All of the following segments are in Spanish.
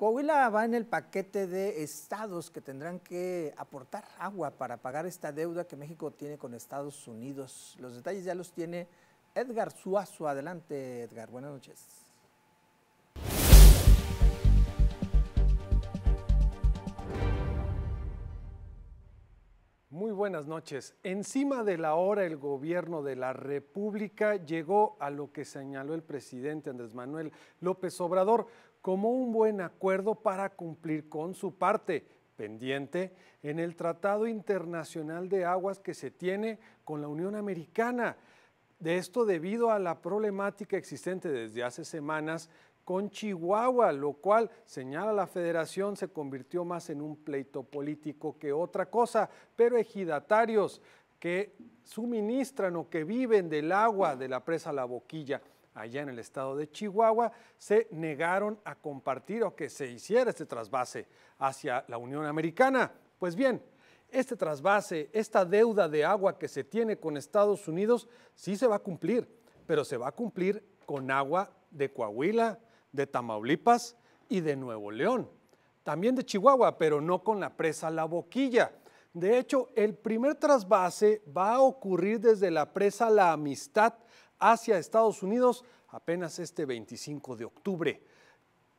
Coahuila va en el paquete de estados que tendrán que aportar agua para pagar esta deuda que México tiene con Estados Unidos. Los detalles ya los tiene Edgar Suazo. Adelante, Edgar. Buenas noches. Muy buenas noches. Encima de la hora el gobierno de la República llegó a lo que señaló el presidente Andrés Manuel López Obrador como un buen acuerdo para cumplir con su parte pendiente en el Tratado Internacional de Aguas que se tiene con la Unión Americana. De esto debido a la problemática existente desde hace semanas con Chihuahua, lo cual, señala la federación, se convirtió más en un pleito político que otra cosa, pero ejidatarios que suministran o que viven del agua de la presa La Boquilla allá en el estado de Chihuahua, se negaron a compartir o que se hiciera este trasvase hacia la Unión Americana. Pues bien, este trasvase, esta deuda de agua que se tiene con Estados Unidos, sí se va a cumplir, pero se va a cumplir con agua de Coahuila, de Tamaulipas y de Nuevo León. También de Chihuahua, pero no con la presa La Boquilla. De hecho, el primer trasvase va a ocurrir desde la presa La Amistad hacia Estados Unidos apenas este 25 de octubre.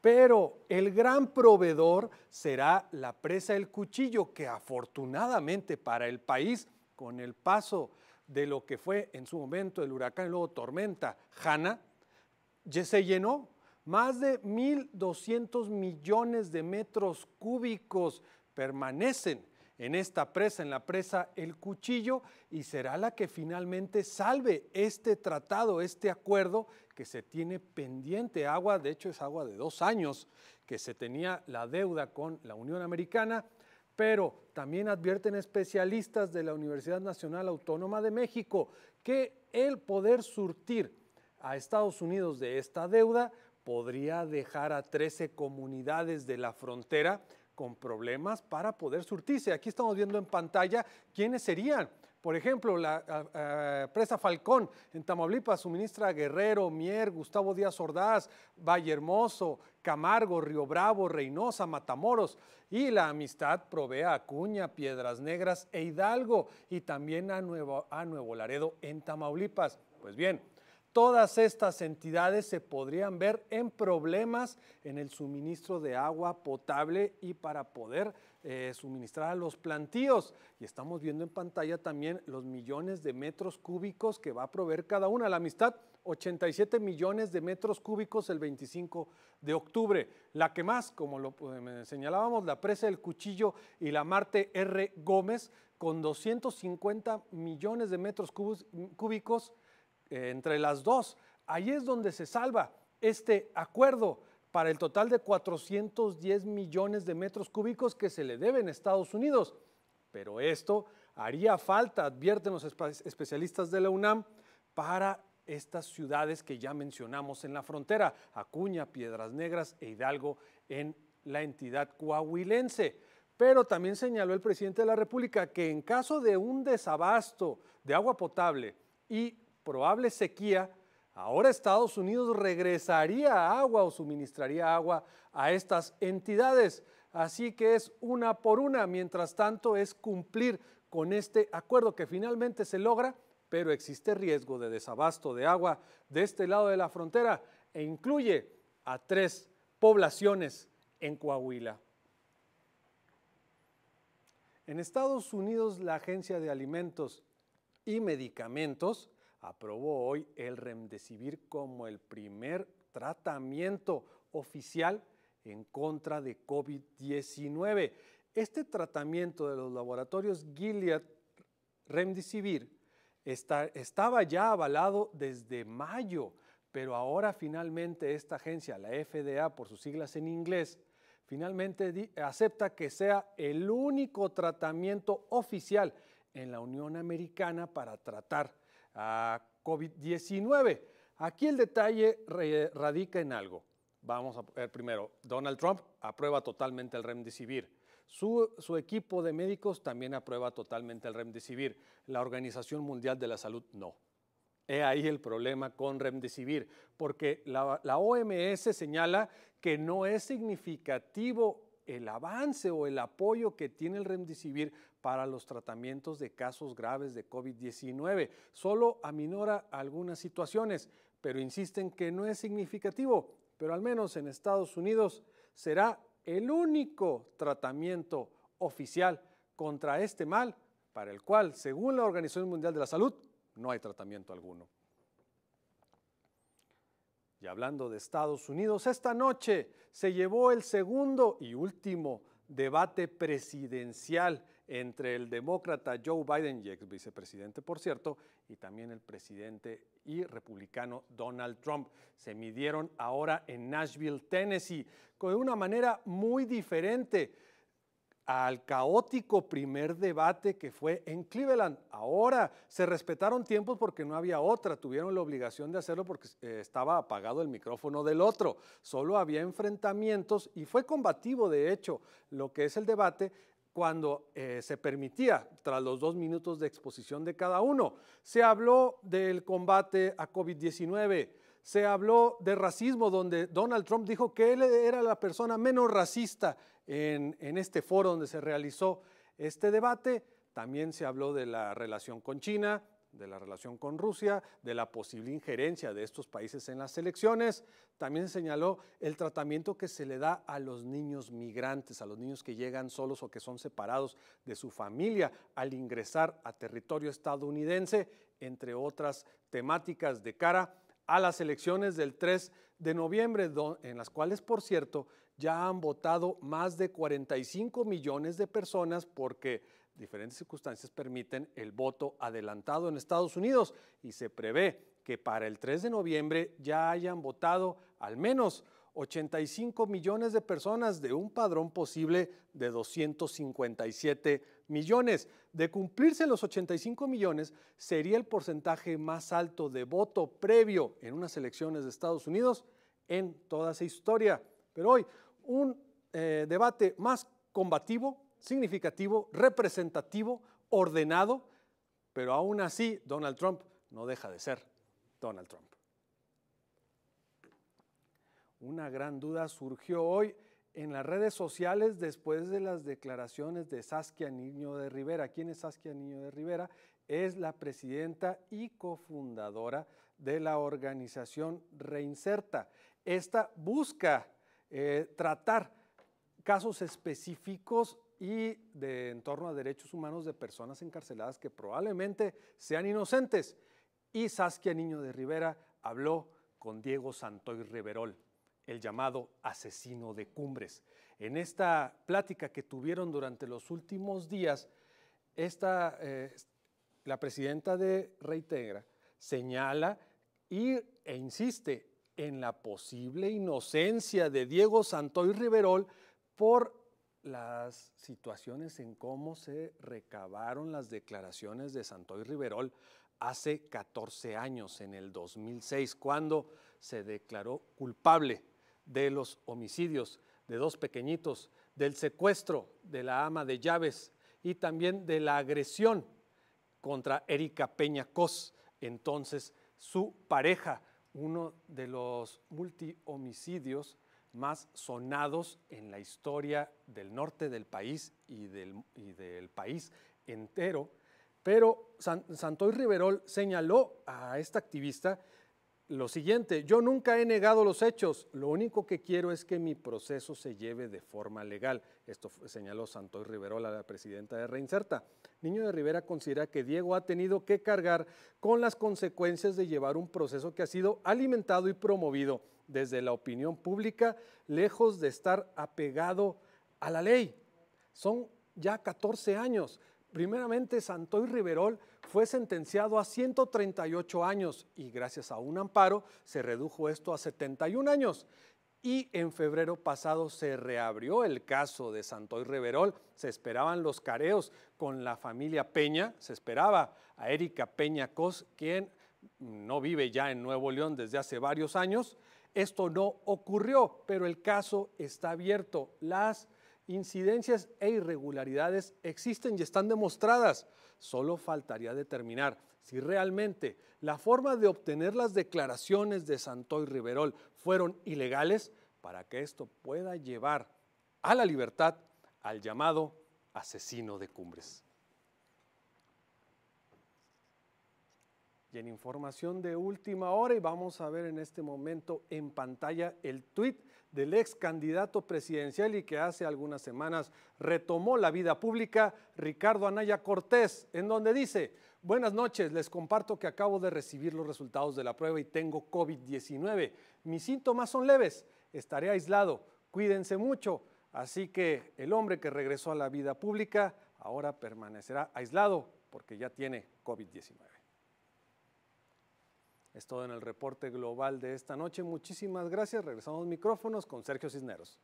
Pero el gran proveedor será la presa El Cuchillo, que afortunadamente para el país, con el paso de lo que fue en su momento el huracán y luego tormenta Hanna, ya se llenó más de 1.200 millones de metros cúbicos permanecen en esta presa, en la presa El Cuchillo, y será la que finalmente salve este tratado, este acuerdo que se tiene pendiente. Agua, de hecho es agua de dos años que se tenía la deuda con la Unión Americana, pero también advierten especialistas de la Universidad Nacional Autónoma de México que el poder surtir a Estados Unidos de esta deuda podría dejar a 13 comunidades de la frontera con problemas para poder surtirse. Aquí estamos viendo en pantalla quiénes serían. Por ejemplo, la presa Falcón en Tamaulipas suministra a Guerrero, Mier, Gustavo Díaz Ordaz, Valle Hermoso, Camargo, Río Bravo, Reynosa, Matamoros. Y la amistad provee a Acuña, Piedras Negras e Hidalgo y también a Nuevo, a Nuevo Laredo en Tamaulipas. Pues bien, todas estas entidades se podrían ver en problemas en el suministro de agua potable y para poder eh, suministrar a los plantíos. Y estamos viendo en pantalla también los millones de metros cúbicos que va a proveer cada una. La amistad, 87 millones de metros cúbicos el 25 de octubre. La que más, como lo eh, señalábamos, la presa del Cuchillo y la Marte R. Gómez, con 250 millones de metros cúbicos eh, entre las dos. Ahí es donde se salva este acuerdo para el total de 410 millones de metros cúbicos que se le deben a Estados Unidos. Pero esto haría falta, advierten los especialistas de la UNAM, para estas ciudades que ya mencionamos en la frontera, Acuña, Piedras Negras e Hidalgo en la entidad coahuilense. Pero también señaló el presidente de la República que en caso de un desabasto de agua potable y probable sequía, ahora Estados Unidos regresaría agua o suministraría agua a estas entidades. Así que es una por una. Mientras tanto, es cumplir con este acuerdo que finalmente se logra, pero existe riesgo de desabasto de agua de este lado de la frontera e incluye a tres poblaciones en Coahuila. En Estados Unidos, la Agencia de Alimentos y Medicamentos aprobó hoy el remdesivir como el primer tratamiento oficial en contra de COVID-19. Este tratamiento de los laboratorios Gilead Remdesivir estaba ya avalado desde mayo, pero ahora finalmente esta agencia, la FDA por sus siglas en inglés, finalmente acepta que sea el único tratamiento oficial en la Unión Americana para tratar a COVID-19. Aquí el detalle radica en algo. Vamos a ver eh, primero, Donald Trump aprueba totalmente el remdesivir. Su, su, equipo de médicos también aprueba totalmente el remdesivir. La Organización Mundial de la Salud no. He ahí el problema con remdesivir, porque la, la OMS señala que no es significativo el avance o el apoyo que tiene el remdesivir para los tratamientos de casos graves de COVID-19. Solo aminora algunas situaciones, pero insisten que no es significativo, pero al menos en Estados Unidos será el único tratamiento oficial contra este mal para el cual, según la Organización Mundial de la Salud, no hay tratamiento alguno. Y hablando de Estados Unidos, esta noche se llevó el segundo y último debate presidencial entre el demócrata Joe Biden, vicepresidente por cierto, y también el presidente y republicano Donald Trump. Se midieron ahora en Nashville, Tennessee, con una manera muy diferente al caótico primer debate que fue en Cleveland. Ahora se respetaron tiempos porque no había otra, tuvieron la obligación de hacerlo porque eh, estaba apagado el micrófono del otro, solo había enfrentamientos y fue combativo, de hecho, lo que es el debate cuando eh, se permitía, tras los dos minutos de exposición de cada uno. Se habló del combate a COVID-19, se habló de racismo, donde Donald Trump dijo que él era la persona menos racista en este foro donde se realizó este debate. También se habló de la relación con China, de la relación con Rusia, de la posible injerencia de estos países en las elecciones. También señaló el tratamiento que se le da a los niños migrantes, a los niños que llegan solos o que son separados de su familia al ingresar a territorio estadounidense, entre otras temáticas de cara a las elecciones del 3 de noviembre, en las cuales, por cierto, ya han votado más de 45 millones de personas porque diferentes circunstancias permiten el voto adelantado en Estados Unidos y se prevé que para el 3 de noviembre ya hayan votado al menos 85 millones de personas de un padrón posible de 257 millones. De cumplirse los 85 millones, sería el porcentaje más alto de voto previo en unas elecciones de Estados Unidos en toda esa historia. Pero hoy un eh, debate más combativo, significativo, representativo, ordenado, pero aún así Donald Trump no deja de ser Donald Trump. Una gran duda surgió hoy en las redes sociales después de las declaraciones de Saskia Niño de Rivera. ¿Quién es Saskia Niño de Rivera? Es la presidenta y cofundadora de la organización Reinserta. Esta busca eh, tratar casos específicos y de en torno a derechos humanos de personas encarceladas que probablemente sean inocentes. Y Saskia Niño de Rivera habló con Diego Santoy Riverol, el llamado asesino de cumbres. En esta plática que tuvieron durante los últimos días, esta, eh, la presidenta de Reitegra señala y, e insiste en la posible inocencia de Diego Santoy Riverol por las situaciones en cómo se recabaron las declaraciones de Santoy Riverol hace 14 años, en el 2006, cuando se declaró culpable de los homicidios de dos pequeñitos, del secuestro de la ama de llaves y también de la agresión contra Erika Peña Cos, entonces su pareja uno de los multihomicidios más sonados en la historia del norte del país y del, país entero. Pero Santoy Riverol señaló a esta activista lo siguiente, yo nunca he negado los hechos, lo único que quiero es que mi proceso se lleve de forma legal. Esto señaló Santoy Riverola, la presidenta de Reinserta. Niño de Rivera considera que Diego ha tenido que cargar con las consecuencias de llevar un proceso que ha sido alimentado y promovido desde la opinión pública, lejos de estar apegado a la ley. Son ya 14 años. Primeramente, Santoy Riverol fue sentenciado a 138 años y gracias a un amparo se redujo esto a 71 años y en febrero pasado se reabrió el caso de Santoy Reverol. Se esperaban los careos con la familia Peña, se esperaba a Erika Peña Cos, quien no vive ya en Nuevo León desde hace varios años. Esto no ocurrió, pero el caso está abierto. Las Incidencias e irregularidades existen y están demostradas. Solo faltaría determinar si realmente la forma de obtener las declaraciones de Santoy Riverol fueron ilegales para que esto pueda llevar a la libertad al llamado asesino de cumbres. Y en información de última hora, y vamos a ver en este momento en pantalla el tuit del ex candidato presidencial y que hace algunas semanas retomó la vida pública, Ricardo Anaya Cortés, en donde dice, buenas noches, les comparto que acabo de recibir los resultados de la prueba y tengo COVID-19. Mis síntomas son leves, estaré aislado, cuídense mucho. Así que el hombre que regresó a la vida pública ahora permanecerá aislado porque ya tiene COVID-19. Es todo en el reporte global de esta noche. Muchísimas gracias. Regresamos micrófonos con Sergio Cisneros.